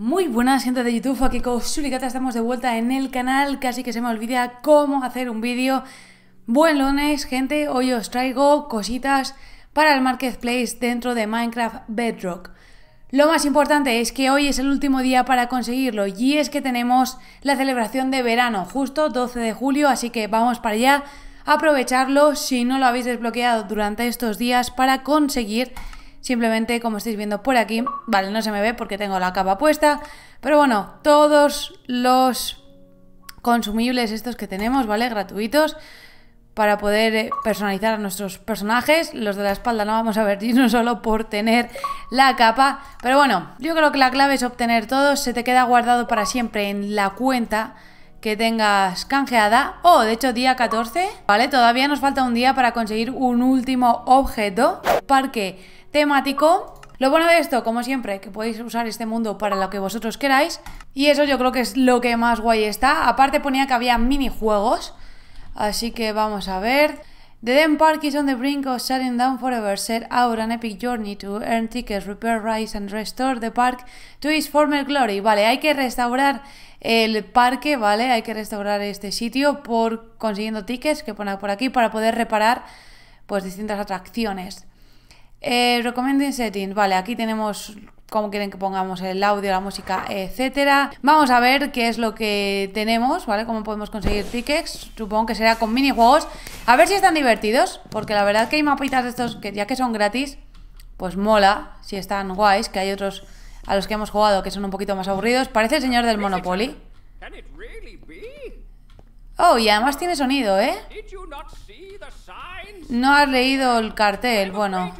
Muy buenas gente de YouTube, aquí con estamos de vuelta en el canal, casi que se me olvida cómo hacer un vídeo. Buen lunes gente, hoy os traigo cositas para el Marketplace dentro de Minecraft Bedrock. Lo más importante es que hoy es el último día para conseguirlo y es que tenemos la celebración de verano, justo 12 de julio, así que vamos para allá, aprovecharlo si no lo habéis desbloqueado durante estos días para conseguir Simplemente, como estáis viendo por aquí, vale, no se me ve porque tengo la capa puesta, pero bueno, todos los consumibles estos que tenemos, ¿vale? Gratuitos, para poder eh, personalizar a nuestros personajes. Los de la espalda no vamos a ver no solo por tener la capa. Pero bueno, yo creo que la clave es obtener todo. Se te queda guardado para siempre en la cuenta que tengas canjeada. o de hecho, día 14. Vale, todavía nos falta un día para conseguir un último objeto. Parque temático. Lo bueno de esto, como siempre, que podéis usar este mundo para lo que vosotros queráis. Y eso yo creo que es lo que más guay está. Aparte ponía que había minijuegos. Así que vamos a ver. The Den Park is on the brink of shutting down forever, set out an epic journey to earn tickets, repair, rides and restore the park to its former glory. Vale, hay que restaurar el parque, ¿vale? Hay que restaurar este sitio por consiguiendo tickets que pone por aquí para poder reparar pues distintas atracciones. Eh, recommending settings, vale, aquí tenemos cómo quieren que pongamos el audio, la música, etcétera. Vamos a ver qué es lo que tenemos, ¿vale? Cómo podemos conseguir tickets. Supongo que será con minijuegos. A ver si están divertidos, porque la verdad que hay mapitas de estos que ya que son gratis, pues mola, si están guays, que hay otros a los que hemos jugado que son un poquito más aburridos. Parece el señor del Monopoly. Oh, y además tiene sonido, ¿eh? No has leído el cartel, bueno.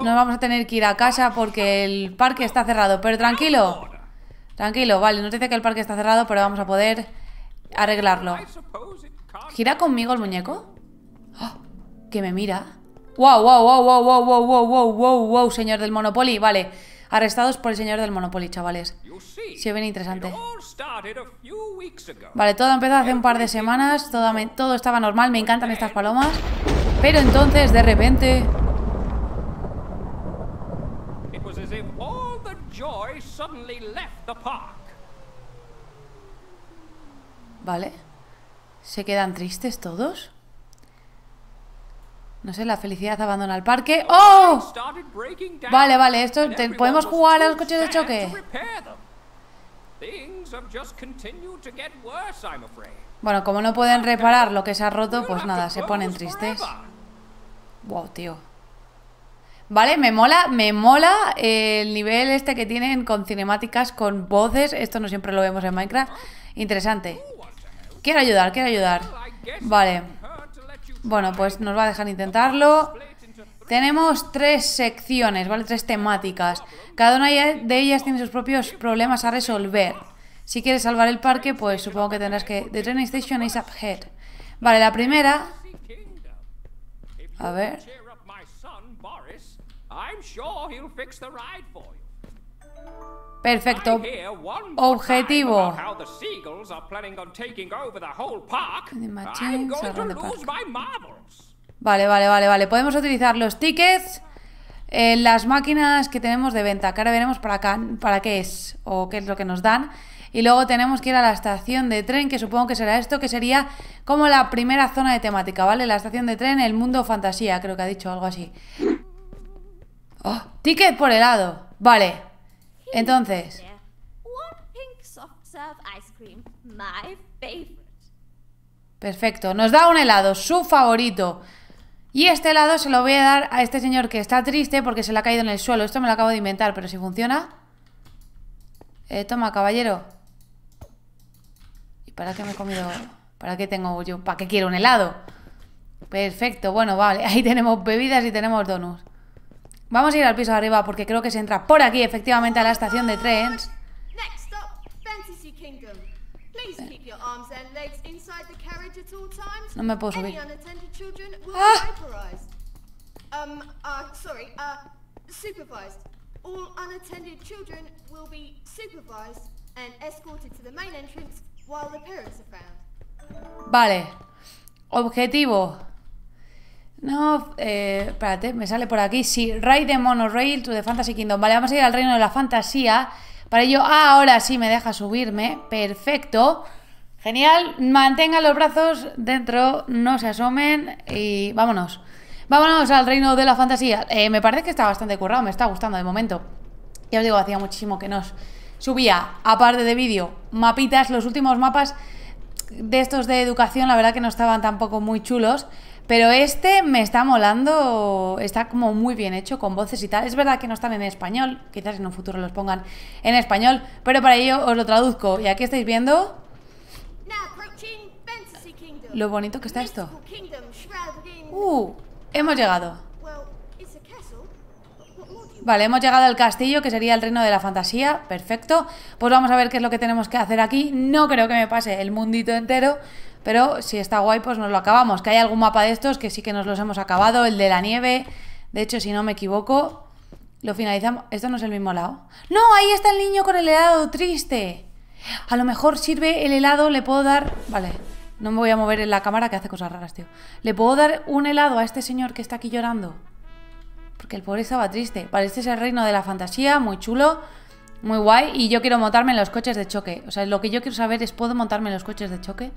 Nos vamos a tener que ir a casa porque el parque está cerrado. Pero tranquilo. Tranquilo, vale. Nos dice que el parque está cerrado, pero vamos a poder arreglarlo. ¿Gira conmigo el muñeco? ¡Ah! que me mira. ¡Wow, wow, wow, wow, wow, wow, wow, wow, wow, wow, señor del Monopoly! Vale. Arrestados por el señor del Monopoly, chavales. Se ven interesante. Vale, todo empezó hace un par de semanas. todo estaba normal. Me encantan estas palomas. Pero entonces, de repente... Vale. ¿Se quedan tristes todos? No sé, la felicidad abandona el parque. ¡Oh! Vale, vale, esto podemos jugar a los coches de choque. Bueno, como no pueden reparar lo que se ha roto, pues nada, se ponen tristes. Wow, tío. ¿Vale? Me mola, me mola el nivel este que tienen con cinemáticas, con voces. Esto no siempre lo vemos en Minecraft. Interesante. Quiero ayudar, quiero ayudar. Vale. Bueno, pues nos va a dejar intentarlo. Tenemos tres secciones, ¿vale? Tres temáticas. Cada una de ellas tiene sus propios problemas a resolver. Si quieres salvar el parque, pues supongo que tendrás que... The training station is up Vale, la primera... A ver... Perfecto. Objetivo. Vale, vale, vale, vale. Podemos utilizar los tickets en eh, las máquinas que tenemos de venta. Que ahora veremos para, para qué es o qué es lo que nos dan. Y luego tenemos que ir a la estación de tren, que supongo que será esto, que sería como la primera zona de temática, ¿vale? La estación de tren, el mundo fantasía, creo que ha dicho algo así. Oh, ticket por helado. Vale. Entonces. Perfecto. Nos da un helado, su favorito. Y este helado se lo voy a dar a este señor que está triste porque se le ha caído en el suelo. Esto me lo acabo de inventar, pero si funciona... Eh, toma, caballero. ¿Y para qué me he comido...? ¿Para qué tengo yo...? ¿Para qué quiero un helado? Perfecto, bueno, vale. Ahí tenemos bebidas y tenemos donuts. Vamos a ir al piso de arriba porque creo que se entra por aquí, efectivamente, a la estación de trenes. No me puedo subir. Vale. Objetivo. No, eh, espérate, me sale por aquí. Sí, Ride de Monorail to the Fantasy Kingdom. Vale, vamos a ir al reino de la fantasía. Para ello, ah, ahora sí me deja subirme. Perfecto. Genial. Mantengan los brazos dentro, no se asomen y vámonos. Vámonos al reino de la fantasía. Eh, me parece que está bastante currado, me está gustando de momento. Ya os digo, hacía muchísimo que nos subía, aparte de vídeo, mapitas, los últimos mapas de estos de educación, la verdad que no estaban tampoco muy chulos. Pero este me está molando, está como muy bien hecho, con voces y tal. Es verdad que no están en español, quizás en un futuro los pongan en español, pero para ello os lo traduzco. Y aquí estáis viendo lo bonito que está esto. ¡Uh! Hemos llegado. Vale, hemos llegado al castillo, que sería el reino de la fantasía. Perfecto. Pues vamos a ver qué es lo que tenemos que hacer aquí. No creo que me pase el mundito entero, pero si está guay, pues nos lo acabamos. Que hay algún mapa de estos que sí que nos los hemos acabado, el de la nieve, de hecho, si no me equivoco, lo finalizamos. Esto no es el mismo lado. ¡No! Ahí está el niño con el helado triste. A lo mejor sirve el helado, le puedo dar... Vale, no me voy a mover en la cámara que hace cosas raras, tío. ¿Le puedo dar un helado a este señor que está aquí llorando? Porque el pobre estaba triste. Vale, este es el reino de la fantasía, muy chulo, muy guay. Y yo quiero montarme en los coches de choque. O sea, lo que yo quiero saber es, ¿puedo montarme en los coches de choque?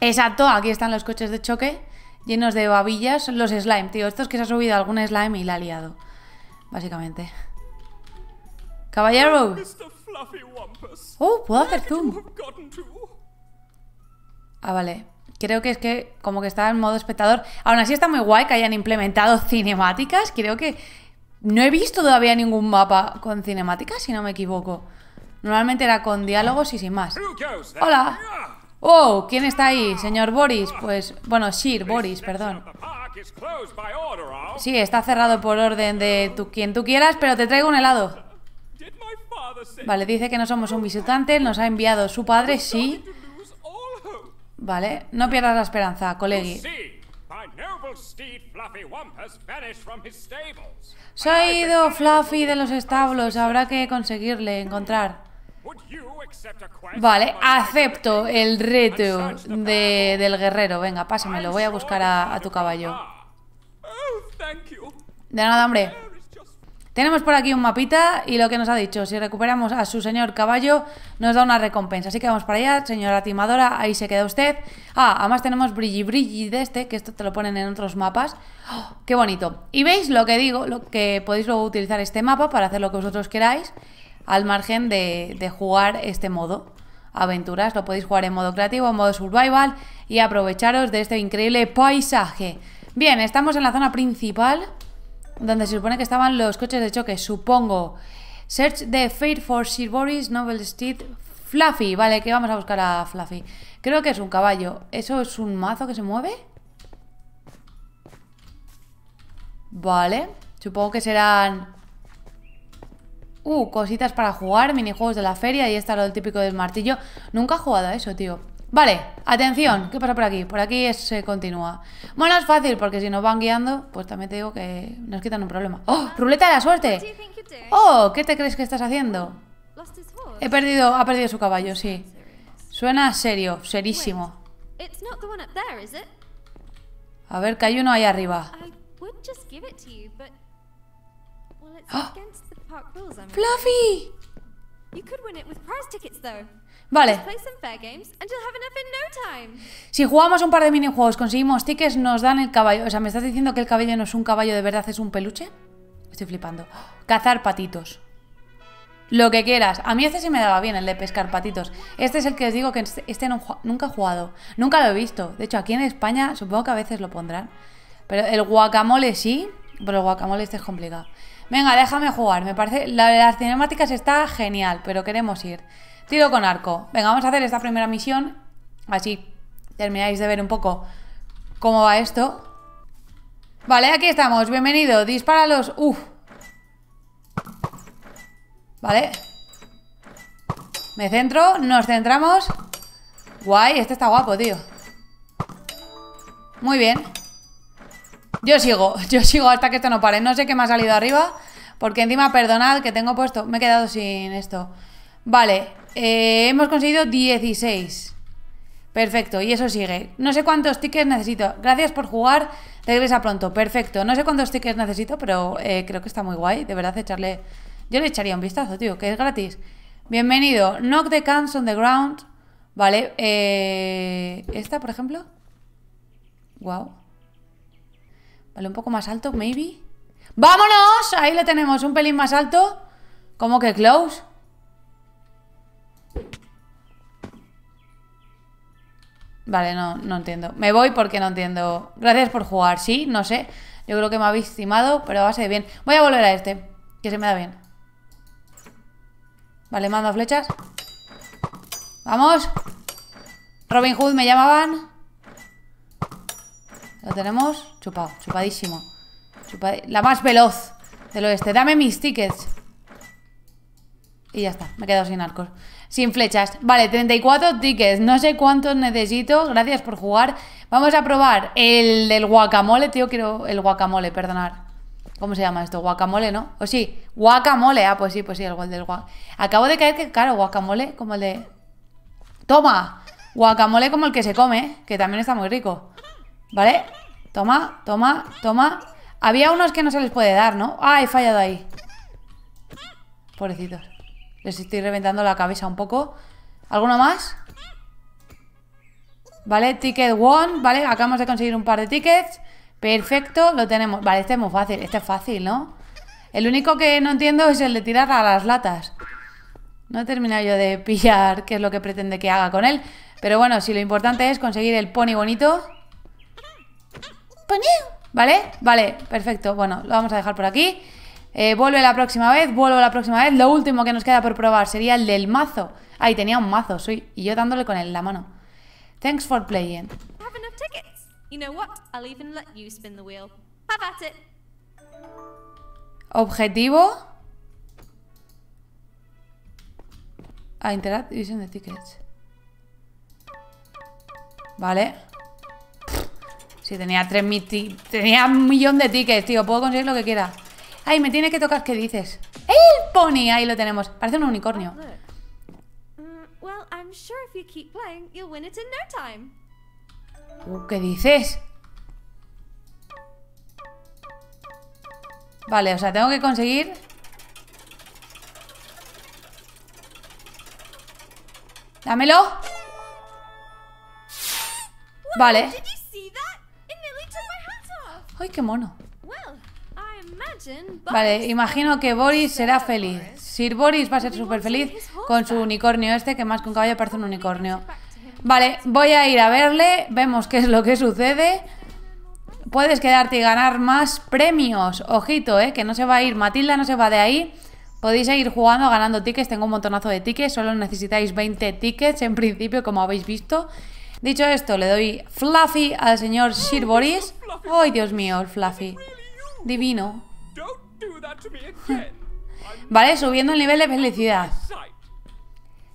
Exacto, aquí están los coches de choque llenos de babillas. Los slime, tío. estos que se ha subido algún slime y la ha liado. Básicamente. Caballero. Oh, puedo hacer zoom. Ah, vale. Creo que es que como que está en modo espectador. Aún así está muy guay que hayan implementado cinemáticas. Creo que no he visto todavía ningún mapa con cinemáticas, si no me equivoco. Normalmente era con diálogos y sin más. Hola. Ah. ¡Oh! ¿Quién está ahí? Señor Boris. Pues, bueno, Sir Boris, perdón. Sí, está cerrado por orden de tu, quien tú quieras, pero te traigo un helado. Vale, dice que no somos un visitante, nos ha enviado su padre, sí. Vale, no pierdas la esperanza, colegui. Se ha ido Fluffy de los establos, habrá que conseguirle, encontrar. Vale, acepto el reto de, del guerrero. Venga, pásamelo. Voy a buscar a, tu caballo. Ah. Oh, de nada, hombre. Tenemos por aquí un mapita y lo que nos ha dicho, si recuperamos a su señor caballo, nos da una recompensa. Así que vamos para allá, señora timadora, ahí se queda usted. Ah, además tenemos brilli brilli de este, que esto te lo ponen en otros mapas. ¡Oh, ¡Qué bonito! Y veis lo que digo, lo que podéis luego utilizar este mapa para hacer lo que vosotros queráis al margen de, jugar este modo aventuras. Lo podéis jugar en modo creativo, en modo survival y aprovecharos de este increíble paisaje. Bien, estamos en la zona principal donde se supone que estaban los coches de choque, supongo. Search the Fate for Sir Boris Noble Street Fluffy. Vale, que vamos a buscar a Fluffy. Creo que es un caballo. ¿Eso es un mazo que se mueve? Vale. Supongo que serán Uh, cositas para jugar, minijuegos de la feria y está lo del típico del martillo. Nunca he jugado a eso, tío. Vale, atención, ¿qué pasa por aquí? Por aquí se eh, continúa. Bueno, es fácil, porque si nos van guiando, pues también te digo que nos quitan un problema. ¡Oh! ¡Ruleta de la suerte! ¡Oh! ¿Qué te crees que estás haciendo? He perdido, ha perdido su caballo, sí. Suena serio, serísimo. A ver, que hay uno ahí arriba. Fluffy. Vale. Si jugamos un par de minijuegos, conseguimos tickets, nos dan el caballo. O sea, ¿me estás diciendo que el cabello no es un caballo de verdad, es un peluche? Estoy flipando. Cazar patitos. Lo que quieras. A mí este sí me daba bien, el de pescar patitos. Este es el que os digo que este no, nunca he jugado. Nunca lo he visto. De hecho, aquí en España supongo que a veces lo pondrán. Pero el guacamole sí. Pero el guacamole este es complicado. Venga, déjame jugar. Me parece. La de las cinemáticas está genial, pero queremos ir. Tiro con arco. Venga, vamos a hacer esta primera misión. Así termináis de ver un poco cómo va esto. Vale, aquí estamos. Bienvenido. Dispáralos. Uf. Vale. Me centro, nos centramos. Guay, este está guapo, tío. Muy bien. Yo sigo, yo sigo hasta que esto no pare. No sé qué me ha salido arriba, porque encima, perdonad que tengo puesto, me he quedado sin esto. Vale, eh, hemos conseguido 16. Perfecto, y eso sigue. No sé cuántos tickets necesito. Gracias por jugar, regresa pronto. Perfecto, no sé cuántos tickets necesito, pero eh, creo que está muy guay. De verdad, echarle. Yo le echaría un vistazo, tío, que es gratis. Bienvenido, Knock the Cans on the Ground. Vale, eh... esta, por ejemplo. Guau Vale, un poco más alto, maybe. ¡Vámonos! Ahí lo tenemos, un pelín más alto. ¿Cómo que close? Vale, no, no entiendo. Me voy porque no entiendo. Gracias por jugar, sí, no sé. Yo creo que me habéis estimado, pero va a ser bien. Voy a volver a este, que se me da bien. Vale, mando flechas. Vamos. Robin Hood me llamaban. Lo tenemos chupado, chupadísimo. La más veloz del oeste. Dame mis tickets. Y ya está, me he quedado sin arcos. Sin flechas. Vale, 34 tickets. No sé cuántos necesito. Gracias por jugar. Vamos a probar el del guacamole, tío. Quiero el guacamole, perdonar. ¿Cómo se llama esto? Guacamole, ¿no? O oh, sí, guacamole. Ah, pues sí, pues sí, el del guacamole. Acabo de caer que, claro, guacamole como el de... ¡Toma! Guacamole como el que se come, que también está muy rico. ¿Vale? Toma, toma, toma. Había unos que no se les puede dar, ¿no? Ah, he fallado ahí. Pobrecitos. Les estoy reventando la cabeza un poco. ¿Alguno más? Vale, ticket one. Vale, acabamos de conseguir un par de tickets. Perfecto, lo tenemos. Vale, este es muy fácil. Este es fácil, ¿no? El único que no entiendo es el de tirar a las latas. No he terminado yo de pillar qué es lo que pretende que haga con él. Pero bueno, si lo importante es conseguir el pony bonito... ¿Vale? Vale, perfecto. Bueno, lo vamos a dejar por aquí. Eh, vuelve la próxima vez, vuelvo la próxima vez. Lo último que nos queda por probar sería el del mazo. Ahí tenía un mazo, soy. Y yo dándole con él la mano. Thanks for playing. Objetivo. A interact using the tickets. Vale. Si tenía tres mil Tenía un millón de tickets, tío. Puedo conseguir lo que quiera. Ay, me tiene que tocar, ¿qué dices? ¡El pony! Ahí lo tenemos. Parece un unicornio. ¿Qué dices? Vale, o sea, tengo que conseguir ¡Dámelo! Vale ¡Ay, qué mono! Vale, imagino que Boris será feliz. Sir Boris va a ser súper feliz con su unicornio este, que más que un caballo parece un unicornio. Vale, voy a ir a verle, vemos qué es lo que sucede. Puedes quedarte y ganar más premios. Ojito, eh, que no se va a ir. Matilda no se va de ahí. Podéis seguir jugando, ganando tickets. Tengo un montonazo de tickets. Solo necesitáis 20 tickets en principio, como habéis visto. Dicho esto, le doy Fluffy al señor Sir Boris. ¡Ay, Dios mío, el Fluffy! Divino. vale, subiendo el nivel de felicidad.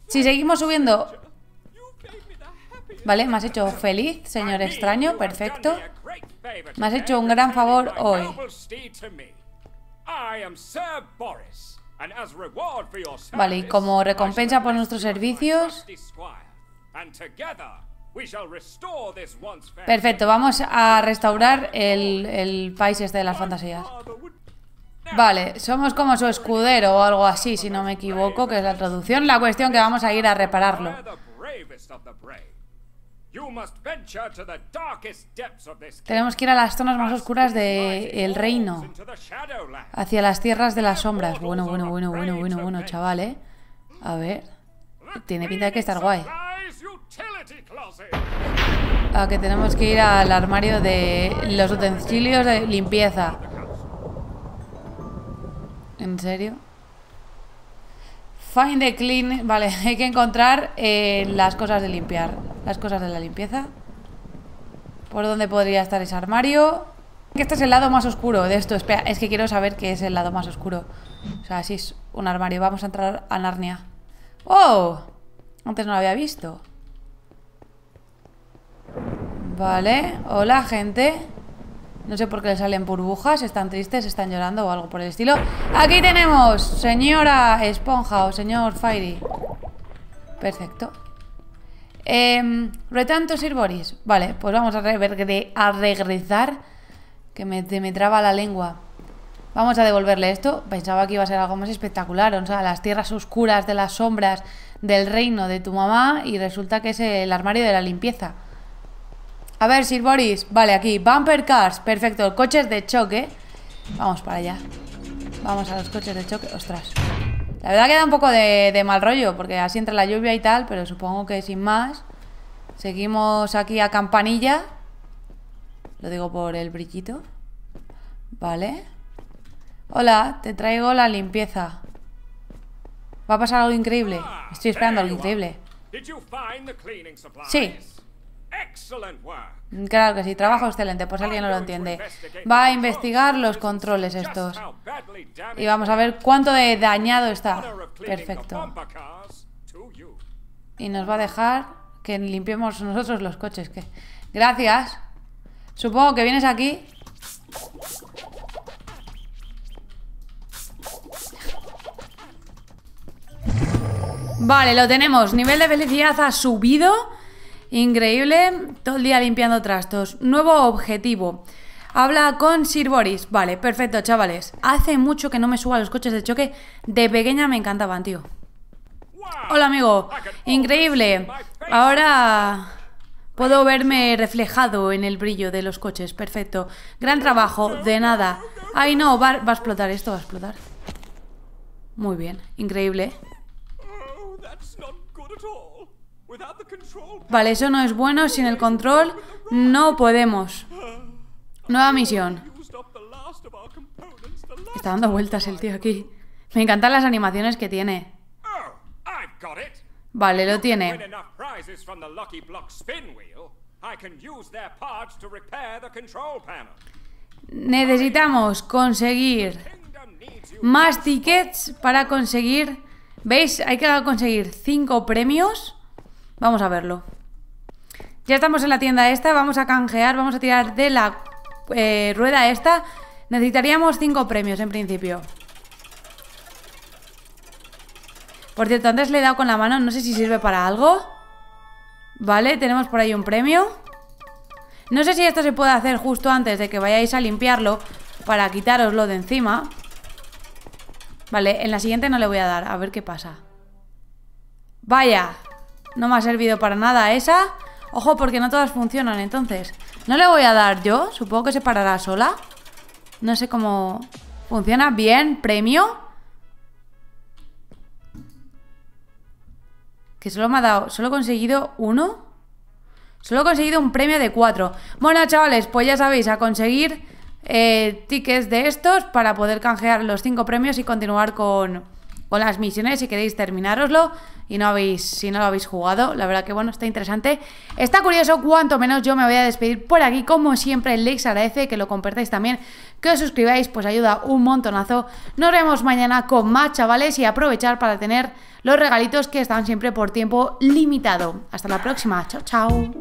Si seguimos subiendo... Vale, me has hecho feliz, señor extraño, perfecto. Me has hecho un gran favor hoy. Vale, y como recompensa por nuestros servicios... Perfecto, vamos a restaurar el, país este de las fantasías. Vale, somos como su escudero o algo así, si no me equivoco, que es la traducción. La cuestión que vamos a ir a repararlo. Tenemos que ir a las zonas más oscuras del reino. Hacia las tierras de las sombras. Bueno, bueno, bueno, bueno, bueno, bueno, chaval, eh. A ver. Tiene pinta de que estar guay. A ah, que tenemos que ir al armario de los utensilios de limpieza. ¿En serio? Find the clean... Vale, hay que encontrar eh, las cosas de limpiar. Las cosas de la limpieza. ¿Por dónde podría estar ese armario? Que este es el lado más oscuro de esto. Espera, es que quiero saber qué es el lado más oscuro. O sea, si es un armario. Vamos a entrar a Narnia. ¡Oh! Antes no lo había visto. Vale, hola gente No sé por qué le salen burbujas Están tristes, están llorando o algo por el estilo Aquí tenemos, señora Esponja o señor Fairy Perfecto eh, Retanto Sir Boris Vale, pues vamos a, a regresar Que me, me traba la lengua Vamos a devolverle esto Pensaba que iba a ser algo más espectacular O sea, las tierras oscuras de las sombras Del reino de tu mamá Y resulta que es el armario de la limpieza a ver, Sir Boris. Vale, aquí. Bumper cars. Perfecto. Coches de choque. Vamos para allá. Vamos a los coches de choque. Ostras. La verdad que da un poco de, mal rollo, porque así entra la lluvia y tal, pero supongo que sin más. Seguimos aquí a campanilla. Lo digo por el brillito. Vale. Hola, te traigo la limpieza. Va a pasar algo increíble. Estoy esperando algo increíble. Sí, Claro que sí, trabajo excelente, pues alguien no lo entiende. Va a investigar los controles estos. Y vamos a ver cuánto de dañado está. Perfecto. Y nos va a dejar que limpiemos nosotros los coches. Que... Gracias. Supongo que vienes aquí. Vale, lo tenemos. Nivel de felicidad ha subido. Increíble, todo el día limpiando trastos. Nuevo objetivo. Habla con Sir Boris. Vale, perfecto, chavales. Hace mucho que no me subo a los coches de choque. De pequeña me encantaban, tío. Hola, amigo. Increíble. Ahora puedo verme reflejado en el brillo de los coches. Perfecto. Gran trabajo. De nada. Ay, no, va, va a explotar. Esto va a explotar. Muy bien. Increíble. Vale, eso no es bueno. Sin el control no podemos. Nueva misión. Está dando vueltas el tío aquí. Me encantan las animaciones que tiene. Oh, vale, lo tiene. Necesitamos conseguir más tickets para conseguir... ¿Veis? Hay que conseguir 5 premios Vamos a verlo. Ya estamos en la tienda esta, vamos a canjear, vamos a tirar de la eh, rueda esta. Necesitaríamos cinco premios en principio. Por cierto, antes le he dado con la mano, no sé si sirve para algo. Vale, tenemos por ahí un premio. No sé si esto se puede hacer justo antes de que vayáis a limpiarlo para quitaroslo de encima. Vale, en la siguiente no le voy a dar, a ver qué pasa. Vaya, no me ha servido para nada esa. Ojo, porque no todas funcionan, entonces. No le voy a dar yo. Supongo que se parará sola. No sé cómo... ¿Funciona bien? ¿Premio? Que solo me ha dado... Solo he conseguido uno. Solo he conseguido un premio de cuatro. Bueno, chavales, pues ya sabéis, a conseguir eh, tickets de estos para poder canjear los cinco premios y continuar con, con las misiones si queréis terminároslo y no habéis, si no lo habéis jugado, la verdad que bueno, está interesante. Está curioso, cuanto menos yo me voy a despedir por aquí, como siempre, el se agradece que lo compartáis también, que os suscribáis, pues ayuda un montonazo. Nos vemos mañana con más chavales y aprovechar para tener los regalitos que están siempre por tiempo limitado. Hasta la próxima, chao, chao.